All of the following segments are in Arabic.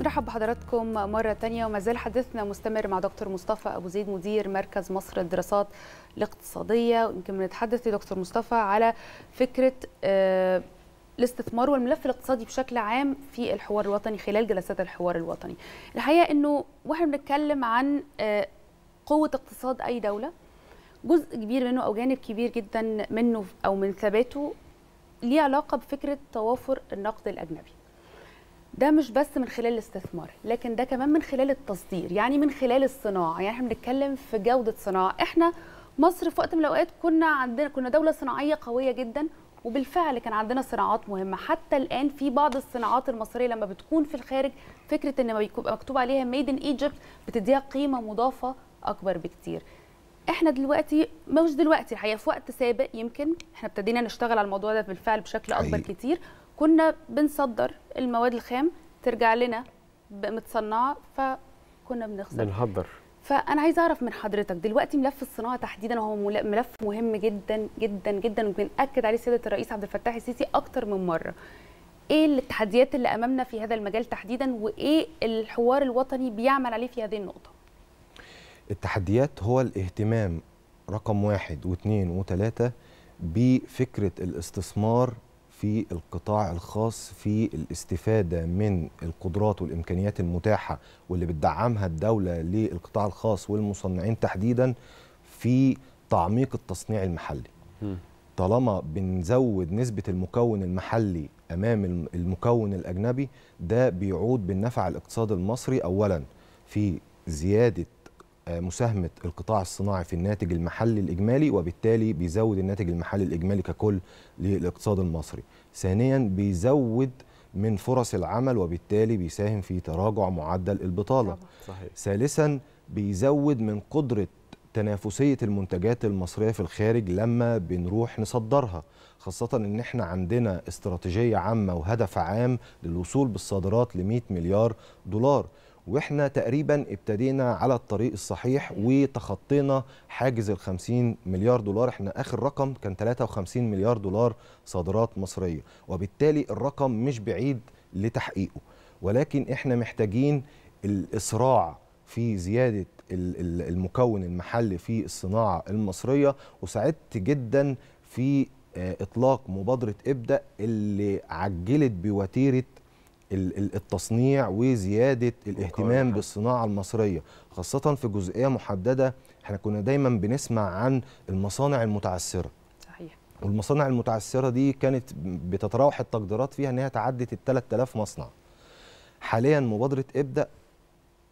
نرحب بحضراتكم مرة تانية وما زال حديثنا مستمر مع دكتور مصطفى أبو زيد مدير مركز مصر للدراسات الاقتصادية ويمكن بنتحدث يا دكتور مصطفى على فكرة آه، الاستثمار والملف الاقتصادي بشكل عام في الحوار الوطني خلال جلسات الحوار الوطني الحقيقة أنه واحنا بنتكلم عن آه، قوة اقتصاد أي دولة جزء كبير منه أو جانب كبير جدا منه أو من ثباته ليه علاقة بفكرة توافر النقد الأجنبي ده مش بس من خلال الاستثمار لكن ده كمان من خلال التصدير يعني من خلال الصناعه يعني احنا بنتكلم في جوده صناعه احنا مصر في وقت من الاوقات كنا عندنا كنا دوله صناعيه قويه جدا وبالفعل كان عندنا صناعات مهمه حتى الان في بعض الصناعات المصريه لما بتكون في الخارج فكره ان ما بيكون مكتوب عليها ميد ان ايجيبت بتديها قيمه مضافه اكبر بكتير احنا دلوقتي مش دلوقتي الحقيقه في وقت سابق يمكن احنا ابتدينا نشتغل على الموضوع ده بالفعل بشكل اكبر أي. كتير كنا بنصدر المواد الخام ترجع لنا متصنعه فكنا بنخسر بنهدر فانا عايزه اعرف من حضرتك دلوقتي ملف الصناعه تحديدا هو ملف مهم جدا جدا جدا وبنأكد عليه سياده الرئيس عبد الفتاح السيسي اكتر من مره ايه التحديات اللي امامنا في هذا المجال تحديدا وايه الحوار الوطني بيعمل عليه في هذه النقطه التحديات هو الاهتمام رقم واحد واثنين وثلاثة بفكرة الاستثمار في القطاع الخاص في الاستفادة من القدرات والإمكانيات المتاحة واللي بتدعمها الدولة للقطاع الخاص والمصنعين تحديدا في تعميق التصنيع المحلي طالما بنزود نسبة المكون المحلي أمام المكون الأجنبي ده بيعود بالنفع الاقتصاد المصري أولا في زيادة مساهمه القطاع الصناعي في الناتج المحلي الاجمالي وبالتالي بيزود الناتج المحلي الاجمالي ككل للاقتصاد المصري ثانيا بيزود من فرص العمل وبالتالي بيساهم في تراجع معدل البطاله صحيح. ثالثا بيزود من قدره تنافسيه المنتجات المصريه في الخارج لما بنروح نصدرها خاصه ان احنا عندنا استراتيجيه عامه وهدف عام للوصول بالصادرات ل 100 مليار دولار واحنا تقريبا ابتدينا على الطريق الصحيح وتخطينا حاجز ال 50 مليار دولار احنا اخر رقم كان 53 مليار دولار صادرات مصريه وبالتالي الرقم مش بعيد لتحقيقه ولكن احنا محتاجين الاسراع في زياده المكون المحلي في الصناعه المصريه وساعدت جدا في آه، اطلاق مبادره ابدا اللي عجلت بوتيره التصنيع وزياده الاهتمام بالصناعه المصريه خاصه في جزئيه محدده احنا كنا دايما بنسمع عن المصانع المتعثره صحيح والمصانع المتعثره دي كانت بتتراوح التقديرات فيها انها تعدت ال 3000 مصنع حاليا مبادره ابدا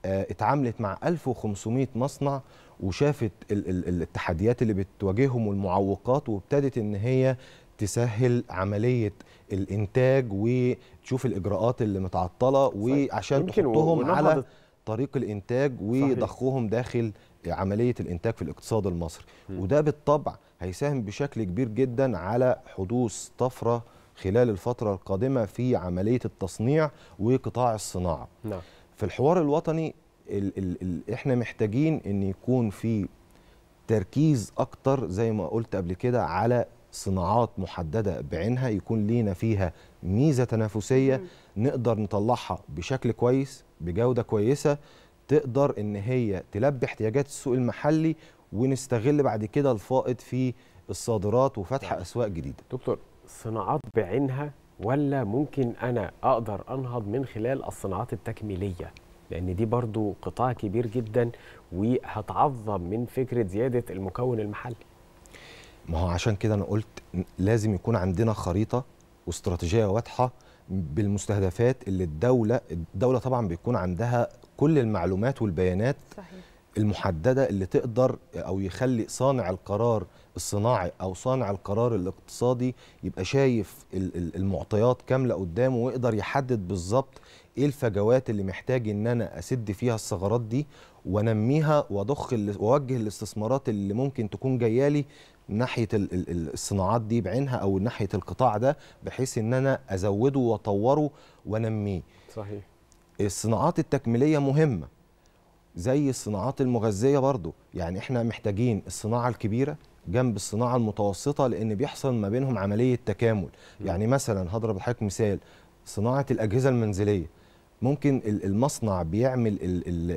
آه، اتعاملت مع 1500 مصنع وشافت التحديات اللي بتواجههم والمعوقات وابتدت ان هي تسهل عمليه الانتاج وتشوف الاجراءات اللي متعطله وعشان تحطهم على طريق الانتاج وضخهم داخل عمليه الانتاج في الاقتصاد المصري وده بالطبع هيساهم بشكل كبير جدا على حدوث طفره خلال الفتره القادمه في عمليه التصنيع وقطاع الصناعه نعم. في الحوار الوطني الـ الـ الـ احنا محتاجين ان يكون في تركيز اكتر زي ما قلت قبل كده على صناعات محدده بعينها يكون لينا فيها ميزه تنافسيه نقدر نطلعها بشكل كويس بجوده كويسه تقدر ان هي تلبي احتياجات السوق المحلي ونستغل بعد كده الفائض في الصادرات وفتح اسواق جديده. دكتور صناعات بعينها ولا ممكن انا اقدر انهض من خلال الصناعات التكميليه؟ لان دي برضو قطاع كبير جدا وهتعظم من فكره زياده المكون المحلي. ما هو عشان كده انا قلت لازم يكون عندنا خريطه واستراتيجيه واضحه بالمستهدفات اللي الدوله الدوله طبعا بيكون عندها كل المعلومات والبيانات صحيح. المحدده اللي تقدر او يخلي صانع القرار الصناعي او صانع القرار الاقتصادي يبقى شايف المعطيات كامله قدامه ويقدر يحدد بالظبط ايه الفجوات اللي محتاج ان انا اسد فيها الثغرات دي وانميها واضخ واوجه الاستثمارات اللي ممكن تكون جايه لي ناحيه الصناعات دي بعينها او ناحيه القطاع ده بحيث ان انا ازوده واطوره وانميه صحيح الصناعات التكميليه مهمه زي الصناعات المغذيه برضو يعني احنا محتاجين الصناعه الكبيره جنب الصناعه المتوسطه لان بيحصل ما بينهم عمليه تكامل يعني مثلا هضرب لحضرتك مثال صناعه الاجهزه المنزليه ممكن المصنع بيعمل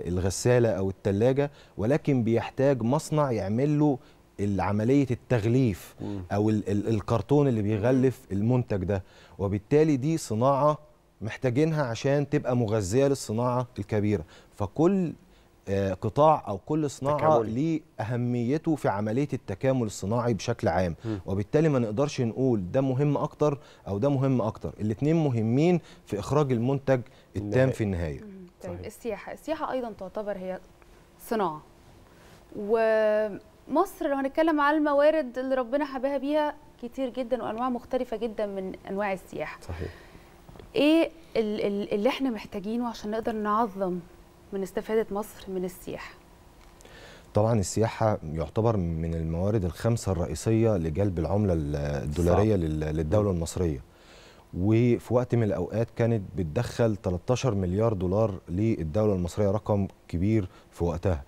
الغسالة أو التلاجة ولكن بيحتاج مصنع يعمل له عمليه التغليف او الكرتون اللي بيغلف المنتج ده وبالتالي دي صناعه محتاجينها عشان تبقى مغذيه للصناعه الكبيره فكل آه، قطاع او كل صناعه ليه اهميته في عمليه التكامل الصناعي بشكل عام م. وبالتالي ما نقدرش نقول ده مهم اكتر او ده مهم اكتر الاثنين مهمين في اخراج المنتج التام في النهايه طيب السياحه السياحه ايضا تعتبر هي صناعه و مصر لو هنتكلم على الموارد اللي ربنا حباها بيها كتير جدا وانواع مختلفه جدا من انواع السياحه صحيح ايه اللي احنا محتاجينه عشان نقدر نعظم من استفاده مصر من السياحه طبعا السياحه يعتبر من الموارد الخمسه الرئيسيه لجلب العمله الدولاريه صح. للدوله المصريه وفي وقت من الاوقات كانت بتدخل 13 مليار دولار للدوله المصريه رقم كبير في وقتها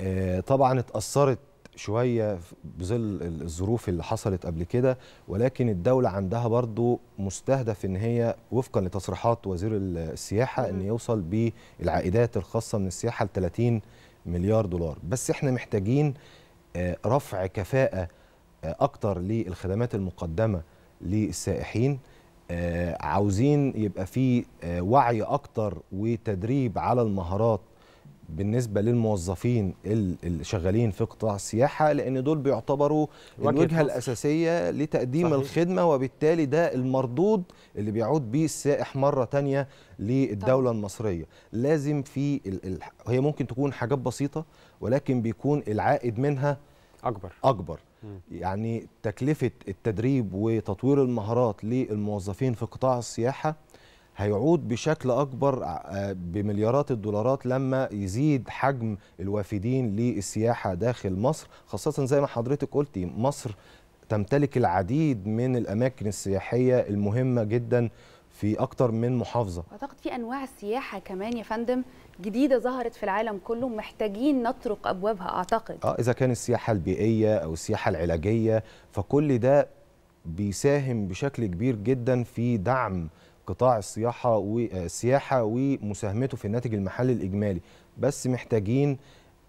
آه، طبعا اتأثرت شوية بظل الظروف اللي حصلت قبل كده ولكن الدولة عندها برضو مستهدف ان هي وفقا لتصريحات وزير السياحة ان يوصل بالعائدات الخاصة من السياحة ل 30 مليار دولار بس احنا محتاجين آه، رفع كفاءة آه، اكتر للخدمات المقدمة للسائحين عاوزين يبقى في وعي اكتر وتدريب على المهارات بالنسبه للموظفين اللي شغالين في قطاع السياحه لان دول بيعتبروا الوجهه الاساسيه لتقديم صحيح. الخدمه وبالتالي ده المردود اللي بيعود بيه السائح مره تانية للدوله طيب. المصريه لازم في ال... ال... هي ممكن تكون حاجات بسيطه ولكن بيكون العائد منها اكبر اكبر يعني تكلفه التدريب وتطوير المهارات للموظفين في قطاع السياحه هيعود بشكل اكبر آه، بمليارات الدولارات لما يزيد حجم الوافدين للسياحه داخل مصر خاصه زي ما حضرتك قلتي مصر تمتلك العديد من الاماكن السياحيه المهمه جدا في اكتر من محافظه اعتقد في انواع سياحه كمان يا فندم جديده ظهرت في العالم كله محتاجين نطرق ابوابها اعتقد اه اذا كان السياحه البيئيه او السياحه العلاجيه فكل ده بيساهم بشكل كبير جدا في دعم قطاع السياحه والسياحه آه، ومساهمته في الناتج المحلي الاجمالي بس محتاجين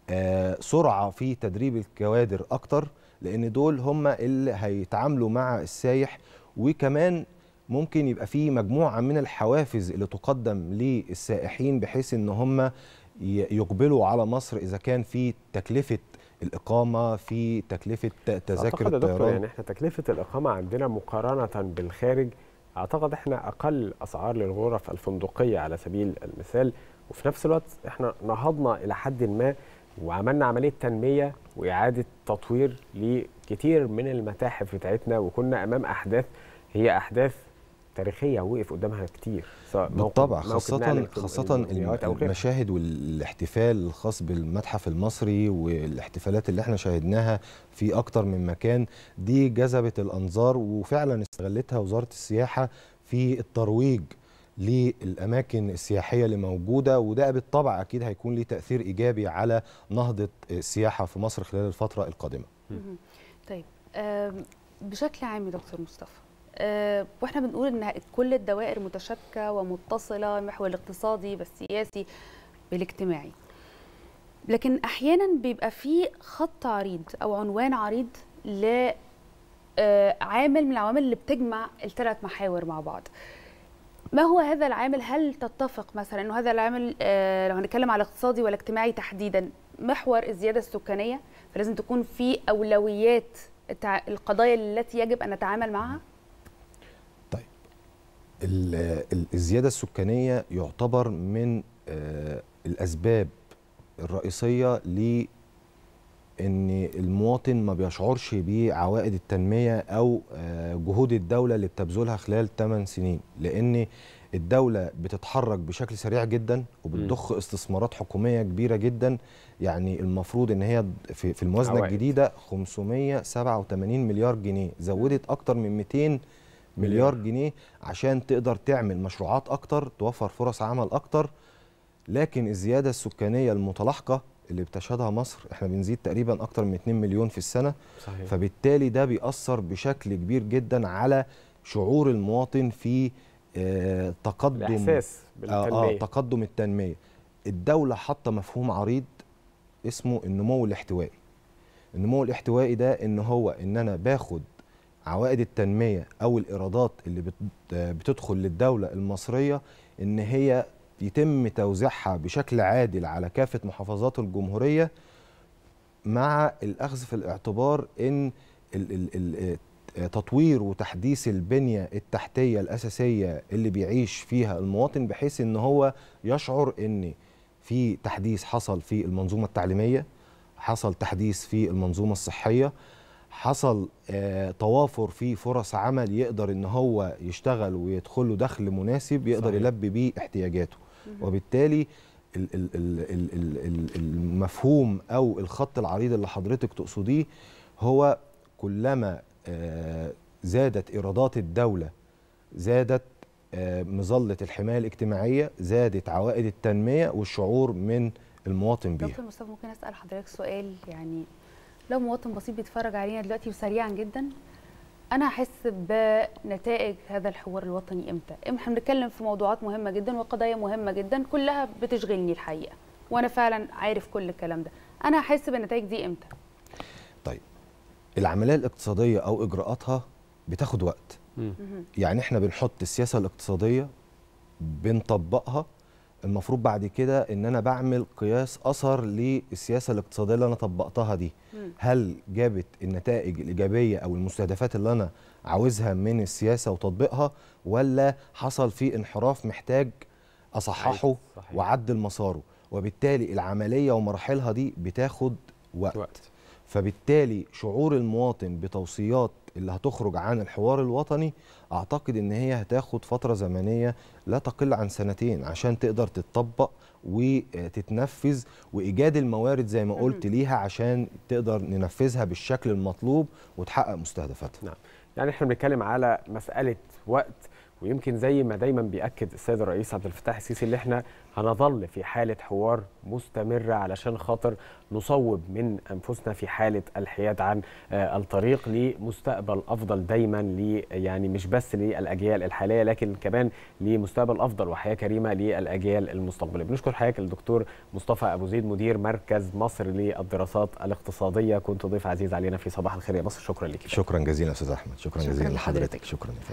آه، سرعه في تدريب الكوادر اكتر لان دول هم اللي هيتعاملوا مع السايح وكمان ممكن يبقى في مجموعه من الحوافز اللي تقدم للسائحين بحيث ان هم يقبلوا على مصر اذا كان في تكلفه الاقامه في تكلفه تذاكر الطيران يعني احنا تكلفه الاقامه عندنا مقارنه بالخارج اعتقد احنا اقل اسعار للغرف الفندقيه على سبيل المثال وفي نفس الوقت احنا نهضنا الى حد ما وعملنا عمليه تنميه واعاده تطوير لكتير من المتاحف بتاعتنا وكنا امام احداث هي احداث تاريخيه وقف قدامها كتير بالطبع خاصه خاصه المشاهد والاحتفال الخاص بالمتحف المصري والاحتفالات اللي احنا شاهدناها في اكتر من مكان دي جذبت الانظار وفعلا استغلتها وزاره السياحه في الترويج للاماكن السياحيه اللي موجوده وده بالطبع اكيد هيكون ليه تاثير ايجابي على نهضه السياحه في مصر خلال الفتره القادمه. طيب بشكل عام يا دكتور مصطفى آه، واحنا بنقول ان كل الدوائر متشابكه ومتصله المحور الاقتصادي بالسياسي بالاجتماعي لكن احيانا بيبقى في خط عريض او عنوان عريض ل آه، عامل من العوامل اللي بتجمع الثلاث محاور مع بعض ما هو هذا العامل هل تتفق مثلا انه هذا العامل آه، لو هنتكلم على الاقتصادي والاجتماعي تحديدا محور الزياده السكانيه فلازم تكون في اولويات القضايا التي يجب ان نتعامل معها الزياده السكانيه يعتبر من آه، الاسباب الرئيسيه ل ان المواطن ما بيشعرش بعوائد التنميه او آه، جهود الدوله اللي بتبذلها خلال 8 سنين لان الدوله بتتحرك بشكل سريع جدا وبتضخ استثمارات حكوميه كبيره جدا يعني المفروض ان هي في الموازنه الجديده 587 مليار جنيه زودت اكتر من 200 مليار جنيه عشان تقدر تعمل مشروعات اكتر توفر فرص عمل اكتر لكن الزياده السكانيه المتلاحقه اللي بتشهدها مصر احنا بنزيد تقريبا اكتر من 2 مليون في السنه صحيح. فبالتالي ده بيأثر بشكل كبير جدا على شعور المواطن في آه تقدم الاحساس بالتنميه آه, آه تقدم التنميه الدوله حاطه مفهوم عريض اسمه النمو الاحتوائي النمو الاحتوائي ده ان هو ان انا باخد عوائد التنميه او الايرادات اللي بتدخل للدوله المصريه ان هي يتم توزيعها بشكل عادل على كافه محافظات الجمهوريه مع الاخذ في الاعتبار ان آه، تطوير وتحديث البنيه التحتيه الاساسيه اللي بيعيش فيها المواطن بحيث ان هو يشعر ان في تحديث حصل في المنظومه التعليميه حصل تحديث في المنظومه الصحيه حصل آه، توافر في فرص عمل يقدر ان هو يشتغل ويدخل له دخل مناسب يقدر صحيح. يلبي بيه احتياجاته وبالتالي المفهوم او الخط العريض اللي حضرتك تقصديه هو كلما آه، زادت ايرادات الدوله زادت آه، مظله الحمايه الاجتماعيه زادت عوائد التنميه والشعور من المواطن بيها دكتور مصطفى ممكن اسال حضرتك سؤال يعني لو مواطن بسيط بيتفرج علينا دلوقتي وسريعا جدا انا هحس بنتائج هذا الحوار الوطني امتى احنا بنتكلم في موضوعات مهمه جدا وقضايا مهمه جدا كلها بتشغلني الحقيقه وانا فعلا عارف كل الكلام ده انا هحس بالنتائج دي امتى طيب العمليه الاقتصاديه او اجراءاتها بتاخد وقت يعني احنا بنحط السياسه الاقتصاديه بنطبقها المفروض بعد كده ان انا بعمل قياس اثر للسياسه الاقتصاديه اللي انا طبقتها دي هل جابت النتائج الايجابيه او المستهدفات اللي انا عاوزها من السياسه وتطبيقها ولا حصل في انحراف محتاج اصححه واعدل مساره وبالتالي العمليه ومراحلها دي بتاخد وقت, وقت. فبالتالي شعور المواطن بتوصيات اللي هتخرج عن الحوار الوطني اعتقد ان هي هتاخد فتره زمنيه لا تقل عن سنتين عشان تقدر تتطبق وتتنفذ وايجاد الموارد زي ما قلت ليها عشان تقدر ننفذها بالشكل المطلوب وتحقق مستهدفاتها نعم يعني احنا بنتكلم على مساله وقت ويمكن زي ما دايما بياكد السيد الرئيس عبد الفتاح السيسي اللي احنا هنظل في حالة حوار مستمرة علشان خاطر نصوب من أنفسنا في حالة الحياد عن آه، الطريق لمستقبل أفضل دايما لي يعني مش بس للأجيال الحالية لكن كمان لمستقبل أفضل وحياة كريمة للأجيال المستقبلية بنشكر حضرتك الدكتور مصطفى أبو زيد مدير مركز مصر للدراسات الاقتصادية كنت ضيف عزيز علينا في صباح الخير يا مصر شكرا لك شكرا جزيلا أستاذ أحمد شكرا, شكرا جزيلا لحضرتك شكرا